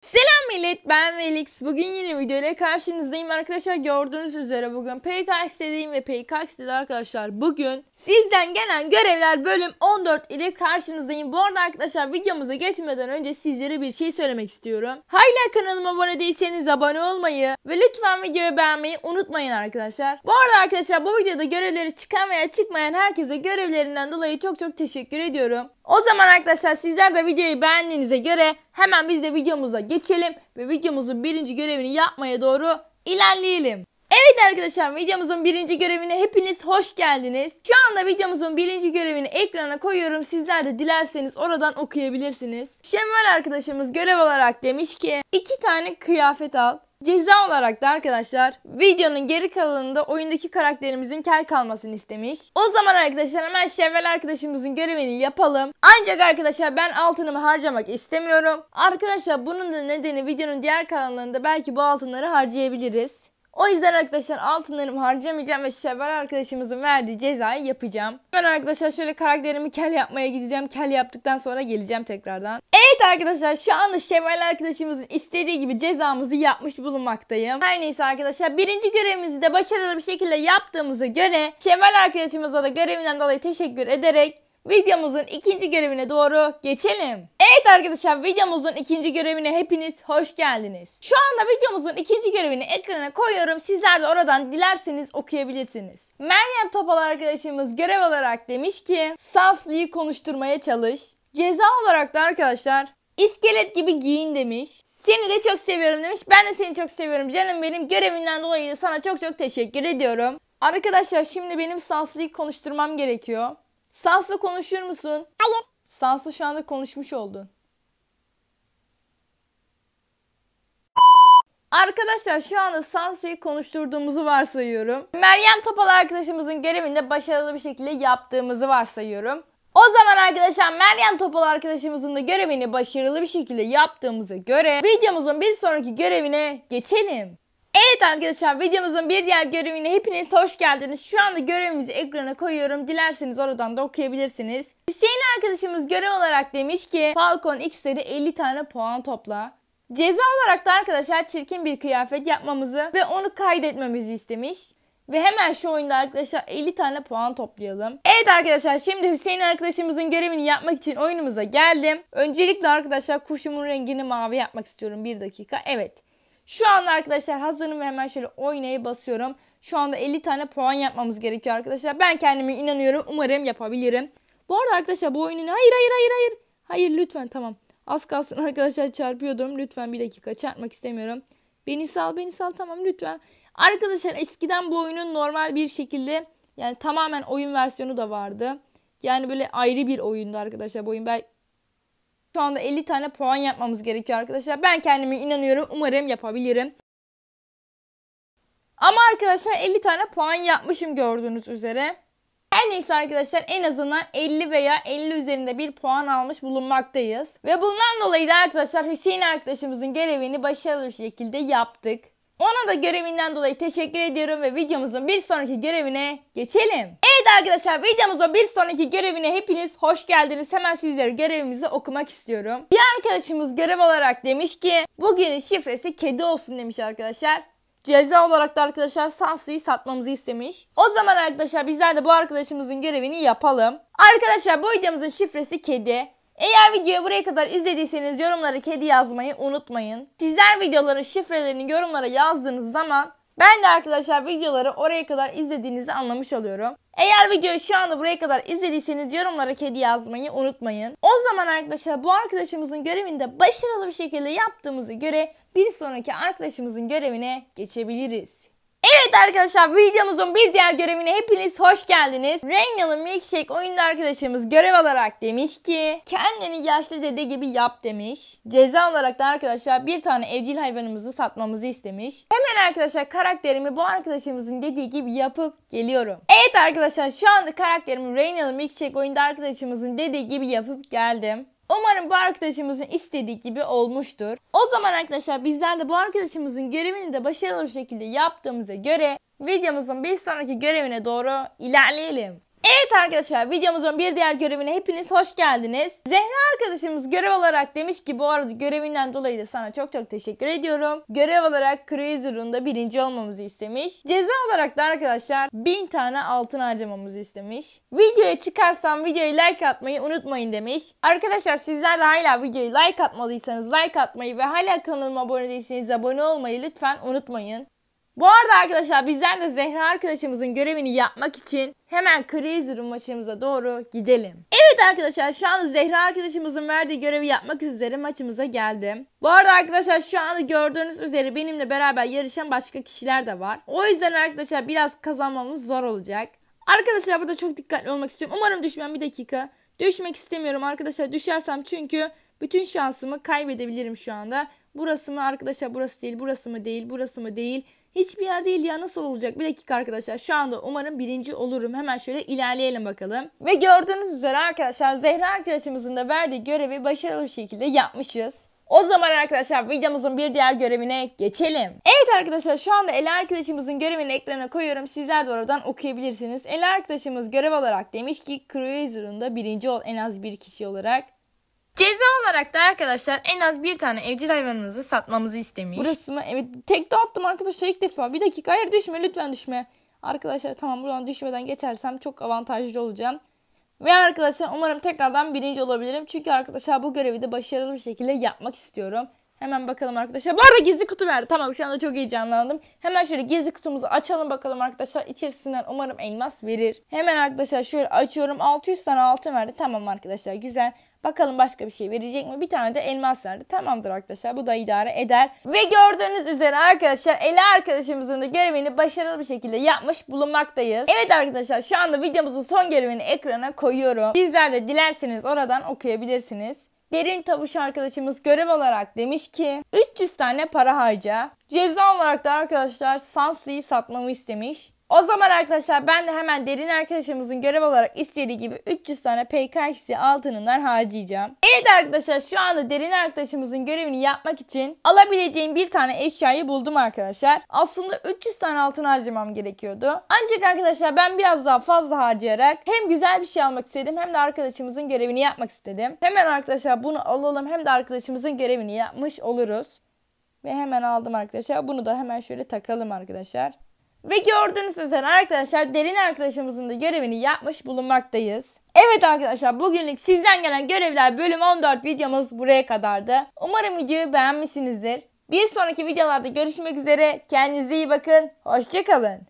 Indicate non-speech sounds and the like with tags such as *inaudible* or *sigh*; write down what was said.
Selam millet ben Velix. Bugün yeni videoyla karşınızdayım arkadaşlar. Gördüğünüz üzere bugün PKX dediğim ve PKX dedi arkadaşlar. Bugün sizden gelen görevler bölüm 14 ile karşınızdayım. Bu arada arkadaşlar videomuza geçmeden önce sizlere bir şey söylemek istiyorum. Hala kanalıma abone değilseniz abone olmayı ve lütfen videoyu beğenmeyi unutmayın arkadaşlar. Bu arada arkadaşlar bu videoda görevleri çıkan veya çıkmayan herkese görevlerinden dolayı çok çok teşekkür ediyorum. O zaman arkadaşlar sizler de videoyu beğendiğinize göre hemen biz de videomuza geçelim ve videomuzun birinci görevini yapmaya doğru ilerleyelim. Evet arkadaşlar videomuzun birinci görevine hepiniz hoş geldiniz. Şu anda videomuzun birinci görevini ekrana koyuyorum. Sizler de dilerseniz oradan okuyabilirsiniz. Şevval arkadaşımız görev olarak demiş ki iki tane kıyafet al. Ceza olarak da arkadaşlar videonun geri kalanında oyundaki karakterimizin kel kalmasını istemiş. O zaman arkadaşlar hemen Şevval arkadaşımızın görevini yapalım. Ancak arkadaşlar ben altınımı harcamak istemiyorum. Arkadaşlar bunun da nedeni videonun diğer kalanlarında belki bu altınları harcayabiliriz. O yüzden arkadaşlar altınlarımı harcamayacağım ve Şevval arkadaşımızın verdiği cezayı yapacağım. Ben arkadaşlar şöyle karakterimi kel yapmaya gideceğim. Kel yaptıktan sonra geleceğim tekrardan. Evet arkadaşlar şu anda Şevval arkadaşımızın istediği gibi cezamızı yapmış bulunmaktayım. Her neyse arkadaşlar birinci görevimizi de başarılı bir şekilde yaptığımıza göre Şevval arkadaşımıza da görevinden dolayı teşekkür ederek videomuzun ikinci görevine doğru geçelim. Evet arkadaşlar videomuzun ikinci görevine hepiniz hoş geldiniz. Şu anda videomuzun ikinci görevini ekrana koyuyorum. Sizler de oradan dilerseniz okuyabilirsiniz. Meryem Topal arkadaşımız görev olarak demiş ki Saslı'yı konuşturmaya çalış. Ceza olarak da arkadaşlar iskelet gibi giyin demiş. Seni de çok seviyorum demiş. Ben de seni çok seviyorum canım benim. Görevinden dolayı sana çok çok teşekkür ediyorum. Arkadaşlar şimdi benim Saslı'yı konuşturmam gerekiyor. Sans'la konuşur musun? Hayır. Sans'la şu anda konuşmuş oldun. Arkadaşlar şu anda Sansi'yi konuşturduğumuzu varsayıyorum. Meryem Topal arkadaşımızın görevinde başarılı bir şekilde yaptığımızı varsayıyorum. O zaman arkadaşlar Meryem Topal arkadaşımızın da görevini başarılı bir şekilde yaptığımıza göre videomuzun bir sonraki görevine geçelim. Evet arkadaşlar videomuzun bir diğer görevine hepiniz hoş geldiniz. Şu anda görevimizi ekrana koyuyorum. Dilerseniz oradan da okuyabilirsiniz. Hüseyin arkadaşımız görev olarak demiş ki Falcon X'leri 50 tane puan topla. Ceza olarak da arkadaşlar çirkin bir kıyafet yapmamızı ve onu kaydetmemizi istemiş. Ve hemen şu oyunda arkadaşlar 50 tane puan toplayalım. Evet arkadaşlar şimdi Hüseyin arkadaşımızın görevini yapmak için oyunumuza geldim. Öncelikle arkadaşlar kuşumun rengini mavi yapmak istiyorum. Bir dakika. Evet. Şu anda arkadaşlar hazırım ve hemen şöyle oynayı basıyorum. Şu anda 50 tane puan yapmamız gerekiyor arkadaşlar. Ben kendime inanıyorum. Umarım yapabilirim. Bu arada arkadaşlar bu oyunun... Hayır hayır hayır hayır. Hayır lütfen tamam. Az kalsın *laughs* arkadaşlar çarpıyordum. Lütfen bir dakika çarpmak istemiyorum. Beni sal beni sal tamam lütfen. Arkadaşlar eskiden bu oyunun normal bir şekilde yani tamamen oyun versiyonu da vardı. Yani böyle ayrı bir oyundu arkadaşlar bu oyun. Ben şu anda 50 tane puan yapmamız gerekiyor arkadaşlar. Ben kendime inanıyorum. Umarım yapabilirim. Ama arkadaşlar 50 tane puan yapmışım gördüğünüz üzere. Her neyse arkadaşlar en azından 50 veya 50 üzerinde bir puan almış bulunmaktayız. Ve bundan dolayı da arkadaşlar Hüseyin arkadaşımızın görevini başarılı bir şekilde yaptık. Ona da görevinden dolayı teşekkür ediyorum ve videomuzun bir sonraki görevine geçelim. Evet arkadaşlar videomuzun bir sonraki görevine hepiniz hoş geldiniz. Hemen sizlere görevimizi okumak istiyorum. Bir arkadaşımız görev olarak demiş ki bugünün şifresi kedi olsun demiş arkadaşlar. Ceza olarak da arkadaşlar Sansu'yu satmamızı istemiş. O zaman arkadaşlar bizler de bu arkadaşımızın görevini yapalım. Arkadaşlar bu videomuzun şifresi kedi. Eğer videoyu buraya kadar izlediyseniz yorumlara kedi yazmayı unutmayın. Sizler videoların şifrelerini yorumlara yazdığınız zaman ben de arkadaşlar videoları oraya kadar izlediğinizi anlamış oluyorum. Eğer videoyu şu anda buraya kadar izlediyseniz yorumlara kedi yazmayı unutmayın. O zaman arkadaşlar bu arkadaşımızın görevini de başarılı bir şekilde yaptığımızı göre bir sonraki arkadaşımızın görevine geçebiliriz. Evet arkadaşlar videomuzun bir diğer görevine hepiniz hoş geldiniz. Rengalı Milkshake oyunda arkadaşımız görev olarak demiş ki kendini yaşlı dede gibi yap demiş. Ceza olarak da arkadaşlar bir tane evcil hayvanımızı satmamızı istemiş. Hemen arkadaşlar karakterimi bu arkadaşımızın dediği gibi yapıp geliyorum. Evet arkadaşlar şu anda karakterimi Rengalı Milkshake oyunda arkadaşımızın dediği gibi yapıp geldim. Umarım bu arkadaşımızın istediği gibi olmuştur. O zaman arkadaşlar bizler de bu arkadaşımızın görevini de başarılı bir şekilde yaptığımıza göre videomuzun bir sonraki görevine doğru ilerleyelim. Evet arkadaşlar videomuzun bir diğer görevine hepiniz hoş geldiniz. Zehra arkadaşımız görev olarak demiş ki bu arada görevinden dolayı da sana çok çok teşekkür ediyorum. Görev olarak Crazy Run'da birinci olmamızı istemiş. Ceza olarak da arkadaşlar bin tane altın harcamamızı istemiş. Videoya çıkarsam videoyu like atmayı unutmayın demiş. Arkadaşlar sizler de hala videoyu like atmadıysanız like atmayı ve hala kanalıma abone değilseniz abone olmayı lütfen unutmayın. Bu arada arkadaşlar bizler de Zehra arkadaşımızın görevini yapmak için hemen Crazy Room maçımıza doğru gidelim. Evet arkadaşlar şu anda Zehra arkadaşımızın verdiği görevi yapmak üzere maçımıza geldim. Bu arada arkadaşlar şu anda gördüğünüz üzere benimle beraber yarışan başka kişiler de var. O yüzden arkadaşlar biraz kazanmamız zor olacak. Arkadaşlar burada çok dikkatli olmak istiyorum. Umarım düşmem bir dakika. Düşmek istemiyorum arkadaşlar. Düşersem çünkü bütün şansımı kaybedebilirim şu anda. Burası mı arkadaşlar burası değil burası mı değil burası mı değil. Hiçbir yer değil ya nasıl olacak? Bir dakika arkadaşlar şu anda umarım birinci olurum. Hemen şöyle ilerleyelim bakalım. Ve gördüğünüz üzere arkadaşlar Zehra arkadaşımızın da verdiği görevi başarılı bir şekilde yapmışız. O zaman arkadaşlar videomuzun bir diğer görevine geçelim. Evet arkadaşlar şu anda Ela arkadaşımızın görevini ekrana koyuyorum. Sizler de oradan okuyabilirsiniz. Ela arkadaşımız görev olarak demiş ki Cruiser'ın da birinci ol en az bir kişi olarak. Ceza olarak da arkadaşlar en az bir tane evcil hayvanımızı satmamızı istemiş. Burası mı? Evet tek de attım arkadaşlar ilk defa. Bir dakika hayır düşme lütfen düşme. Arkadaşlar tamam buradan düşmeden geçersem çok avantajlı olacağım. Ve arkadaşlar umarım tekrardan birinci olabilirim. Çünkü arkadaşlar bu görevi de başarılı bir şekilde yapmak istiyorum. Hemen bakalım arkadaşlar. Bu arada gizli kutu verdi. Tamam şu anda çok heyecanlandım. Hemen şöyle gizli kutumuzu açalım bakalım arkadaşlar. İçerisinden umarım elmas verir. Hemen arkadaşlar şöyle açıyorum. 600 tane altın verdi. Tamam arkadaşlar güzel. Bakalım başka bir şey verecek mi? Bir tane de elmas verdi. Tamamdır arkadaşlar bu da idare eder. Ve gördüğünüz üzere arkadaşlar Ela arkadaşımızın da görevini başarılı bir şekilde yapmış bulunmaktayız. Evet arkadaşlar şu anda videomuzun son görevini ekrana koyuyorum. Sizler de dilerseniz oradan okuyabilirsiniz. Derin Tavuş arkadaşımız görev olarak demiş ki 300 tane para harca. Ceza olarak da arkadaşlar Sansi'yi satmamı istemiş. O zaman arkadaşlar ben de hemen derin arkadaşımızın görev olarak istediği gibi 300 tane PKX altınından harcayacağım. Evet arkadaşlar şu anda derin arkadaşımızın görevini yapmak için alabileceğim bir tane eşyayı buldum arkadaşlar. Aslında 300 tane altın harcamam gerekiyordu. Ancak arkadaşlar ben biraz daha fazla harcayarak hem güzel bir şey almak istedim hem de arkadaşımızın görevini yapmak istedim. Hemen arkadaşlar bunu alalım hem de arkadaşımızın görevini yapmış oluruz. Ve hemen aldım arkadaşlar. Bunu da hemen şöyle takalım arkadaşlar. Ve gördüğünüz üzere arkadaşlar derin arkadaşımızın da görevini yapmış bulunmaktayız. Evet arkadaşlar bugünlük sizden gelen görevler bölüm 14 videomuz buraya kadardı. Umarım videoyu beğenmişsinizdir. Bir sonraki videolarda görüşmek üzere. Kendinize iyi bakın. Hoşçakalın.